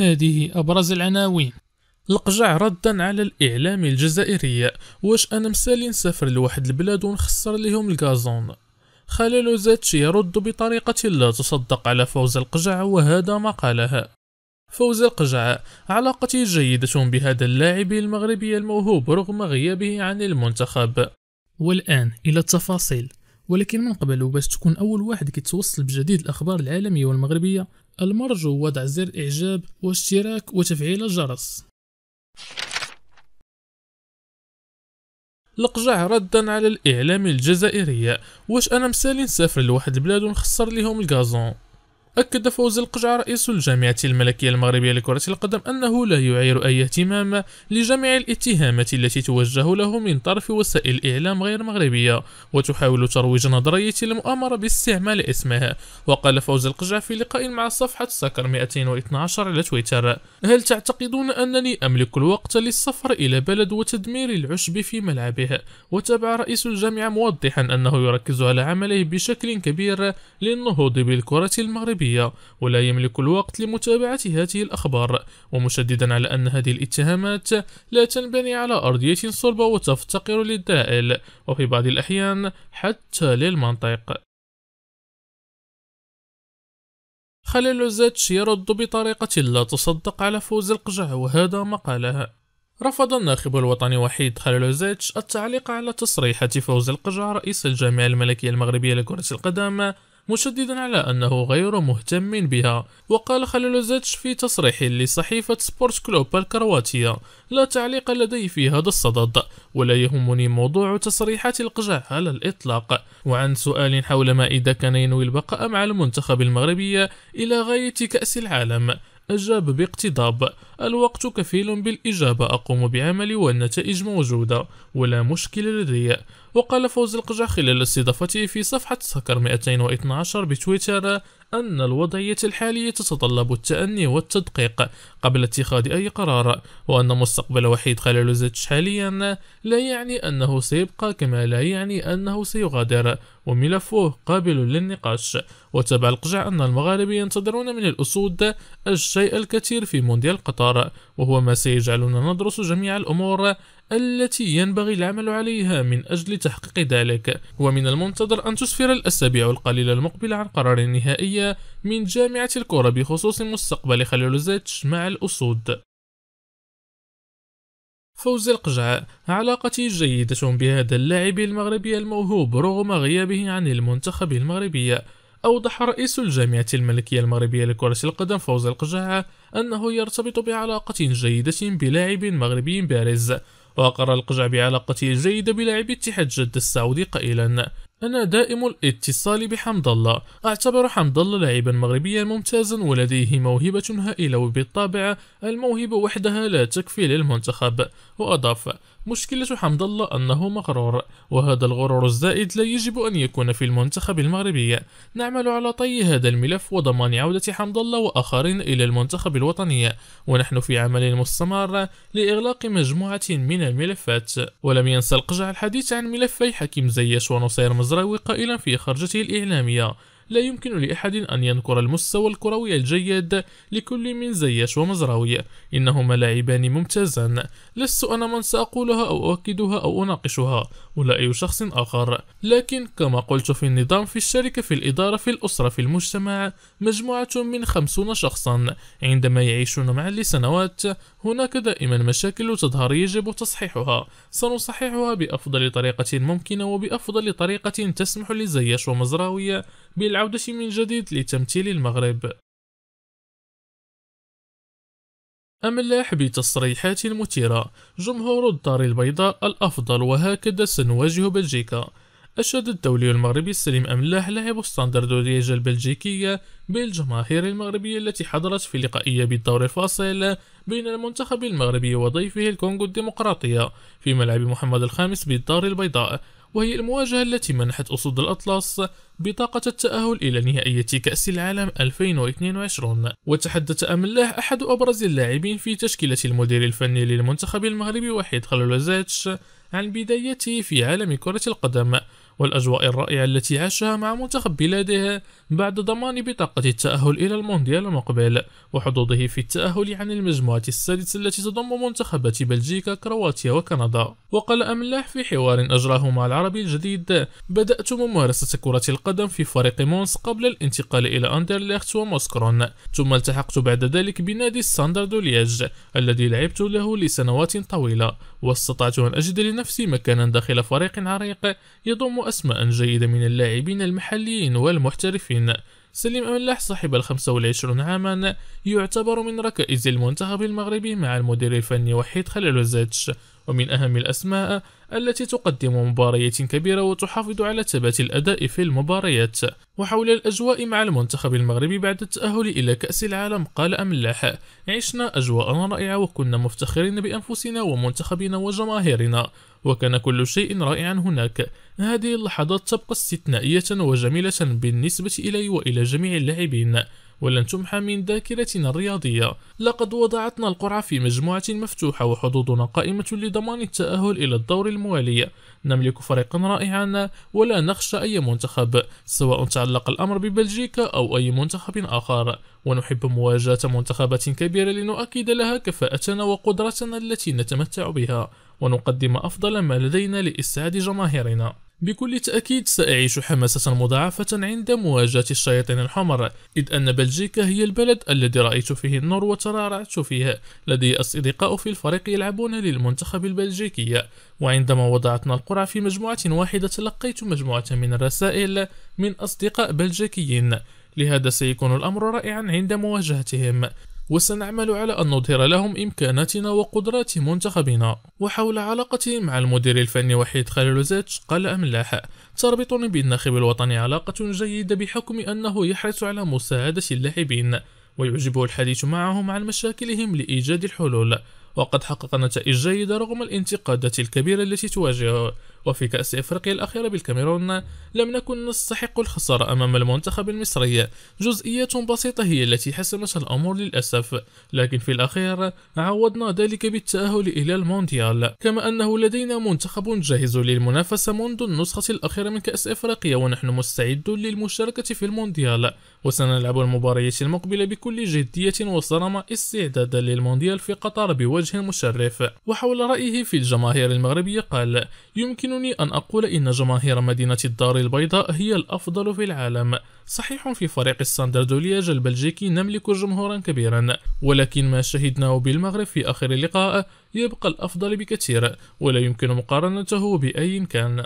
هذه أبرز العناوين القجع ردا على الإعلام الجزائري واش أنا مسالي نسافر لواحد البلاد ونخسر ليهم الكازون خليل زاتشي يرد بطريقة لا تصدق على فوز القجع وهذا ما قالها فوز القجع علاقتي جيدة بهذا اللاعب المغربي الموهوب رغم غيابه عن المنتخب والآن إلى التفاصيل ولكن من قبل وباش تكون أول واحد كيتوصل بجديد الأخبار العالمية والمغربية المرجو وضع زر إعجاب واشتراك وتفعيل الجرس لقجع ردا على الإعلام الجزائري واش أنا مسالي نسافر لواحد البلاد ونخسر ليهم الغازون أكد فوز القجع رئيس الجامعة الملكية المغربية لكرة القدم أنه لا يعير أي اهتمام لجميع الاتهامات التي توجه له من طرف وسائل إعلام غير مغربية وتحاول ترويج نظرية المؤامرة باستعمال اسمها وقال فوز القجع في لقاء مع صفحة سكر 212 على تويتر هل تعتقدون أنني أملك الوقت للسفر إلى بلد وتدمير العشب في ملعبها وتابع رئيس الجامعة موضحا أنه يركز على عمله بشكل كبير للنهوض بالكرة المغربية الصحفية ولا يملك الوقت لمتابعة هذه الأخبار ومشددا على أن هذه الاتهامات لا تنبني على أرضية صلبة وتفتقر للدلائل وفي بعض الأحيان حتى للمنطق خليل زاتش يرد بطريقة لا تصدق على فوز القجع وهذا ما قاله رفض الناخب الوطني وحيد خليلوزيتش التعليق على تصريحات فوز القجع رئيس الجامعة الملكية المغربية لكرة القدم مشددا على أنه غير مهتم بها وقال زيتش في تصريح لصحيفة سبورت كلوب الكرواتية لا تعليق لدي في هذا الصدد ولا يهمني موضوع تصريحات القجع على الإطلاق وعن سؤال حول ما إذا كان ينوي البقاء مع المنتخب المغربي إلى غاية كأس العالم أجاب باقتضاب الوقت كفيل بالإجابة أقوم بعملي والنتائج موجودة ولا مشكلة لدي وقال فوز القجع خلال استضافته في صفحة سكر 212 بتويتر أن الوضعية الحالية تتطلب التأني والتدقيق قبل اتخاذ أي قرار وأن مستقبل وحيد خلالوزيتش حاليا لا يعني أنه سيبقى كما لا يعني أنه سيغادر وملفه قابل للنقاش وتابع القجع أن المغاربة ينتظرون من الأسود الشيء الكثير في مونديال قطر وهو ما سيجعلنا ندرس جميع الأمور التي ينبغي العمل عليها من أجل تحقيق ذلك ومن المنتظر أن تسفر الأسابيع القليلة المقبلة عن قرار نهائي من جامعة الكرة بخصوص مستقبل خليلوزيتش مع الأسود فوز القجعة علاقتي جيدة بهذا اللاعب المغربي الموهوب رغم غيابه عن المنتخب المغربي أوضح رئيس الجامعة الملكية المغربية لكرة القدم فوز القجعة أنه يرتبط بعلاقة جيدة بلاعب مغربي بارز وأقر القجعبي علاقته الجيدة بلاعب اتحاد جدة السعودي قائلا أنا دائم الاتصال بحمد الله أعتبر حمد الله لاعبا مغربيا ممتازا ولديه موهبة هائلة وبالطبع الموهبة وحدها لا تكفي للمنتخب وأضاف مشكلة حمد الله أنه مغرور وهذا الغرور الزائد لا يجب أن يكون في المنتخب المغربي نعمل على طي هذا الملف وضمان عودة حمد الله وآخرين إلى المنتخب الوطني ونحن في عمل مستمر لإغلاق مجموعة من الملفات ولم ينسى القجع الحديث عن ملفي حكيم زياش ونصير مزر الأزراوي قائلا في خرجته الإعلامية لا يمكن لأحد أن ينكر المستوى الكروي الجيد لكل من زياش ومزراوي إنهما لاعبان ممتازان لست أنا من سأقولها أو أؤكدها أو أناقشها ولا أي شخص آخر لكن كما قلت في النظام في الشركة في الإدارة في الأسرة في المجتمع مجموعة من خمسون شخصا عندما يعيشون معا لسنوات هناك دائما مشاكل تظهر يجب تصحيحها سنصححها بأفضل طريقة ممكنة وبأفضل طريقة تسمح لزياش ومزراوية بالعودة من جديد لتمثيل المغرب أملاح بتصريحات مثيرة المثيرة جمهور الدار البيضاء الأفضل وهكذا سنواجه بلجيكا أشاد الدولي المغربي السليم أملاح لاعب ستاندرد ليج البلجيكية بالجماهير المغربية التي حضرت في لقائية بالدور الفاصل بين المنتخب المغربي وضيفه الكونغو الديمقراطية في ملعب محمد الخامس بالدار البيضاء وهي المواجهة التي منحت أسود الأطلس بطاقة التأهل إلى نهائية كأس العالم 2022 وتحدث أملاح أحد أبرز اللاعبين في تشكيلة المدير الفني للمنتخب المغربي وحيد خلولوزاتش عن بدايته في عالم كرة القدم والأجواء الرائعة التي عاشها مع منتخب بلاده بعد ضمان بطاقة التأهل إلى المونديال المقبل وحظوظه في التأهل عن المجموعة السادسة التي تضم منتخبات بلجيكا كرواتيا وكندا وقال أملاح في حوار أجراه مع العربي الجديد بدأت ممارسة كرة القدم في فريق مونس قبل الانتقال إلى أندرليخت وموسكرون ثم التحقت بعد ذلك بنادي ستاندرد ليج الذي لعبت له لسنوات طويلة واستطعت أن أجد لنفسي مكانا داخل فريق عريق يضم أسماء جيدة من اللاعبين المحليين والمحترفين سليم أملاح صاحب الخمسة 25 عاما يعتبر من ركائز المنتخب المغربي مع المدير الفني وحيد خليلوزيتش ومن أهم الأسماء التي تقدم مباريات كبيرة وتحافظ على ثبات الأداء في المباريات وحول الأجواء مع المنتخب المغربي بعد التأهل إلى كأس العالم قال أملاح عشنا أجواء رائعة وكنا مفتخرين بأنفسنا ومنتخبنا وجماهيرنا وكان كل شيء رائعا هناك هذه اللحظات تبقى استثنائية وجميلة بالنسبة إلي وإلى جميع اللاعبين ولن تمحى من ذاكرتنا الرياضيه لقد وضعتنا القرعه في مجموعه مفتوحه وحظوظنا قائمه لضمان التاهل الى الدور الموالي نملك فريقا رائعا ولا نخشى اي منتخب سواء تعلق الامر ببلجيكا او اي منتخب اخر ونحب مواجهة منتخبات كبيرة لنؤكد لها كفاءتنا وقدرتنا التي نتمتع بها ونقدم أفضل ما لدينا لإسعاد جماهيرنا بكل تأكيد سأعيش حماسة مضاعفة عند مواجهة الشياطين الحمر إذ أن بلجيكا هي البلد الذي رأيت فيه النور وترعرعت فيه لدي أصدقاء في الفريق يلعبون للمنتخب البلجيكي وعندما وضعتنا القرعة في مجموعة واحدة تلقيت مجموعة من الرسائل من أصدقاء بلجيكيين لهذا سيكون الأمر رائعا عند مواجهتهم وسنعمل على أن نظهر لهم إمكاناتنا وقدرات منتخبنا وحول علاقته مع المدير الفني وحيد خليلوزيتش قال أملاح تربطني بالناخب الوطني علاقة جيدة بحكم أنه يحرص على مساعدة اللاعبين ويعجبه الحديث معهم عن مشاكلهم لإيجاد الحلول وقد حقق نتائج جيدة رغم الانتقادات الكبيرة التي تواجهه وفي كأس إفريقيا الأخيرة بالكاميرون لم نكن نستحق الخسارة أمام المنتخب المصري جزئيات بسيطة هي التي حسمت الأمور للأسف لكن في الأخير عوضنا ذلك بالتأهل إلى المونديال كما أنه لدينا منتخب جاهز للمنافسة منذ النسخة الأخيرة من كأس إفريقيا ونحن مستعدون للمشاركة في المونديال وسنلعب المباريات المقبلة بكل جدية وصرامة استعدادا للمونديال في قطر بوجه وجه مشرف وحول رأيه في الجماهير المغربية قال يمكنني أن أقول إن جماهير مدينة الدار البيضاء هي الأفضل في العالم صحيح في فريق الساندردولياج البلجيكي نملك جمهورا كبيرا ولكن ما شهدناه بالمغرب في آخر اللقاء يبقى الأفضل بكثير ولا يمكن مقارنته بأي كان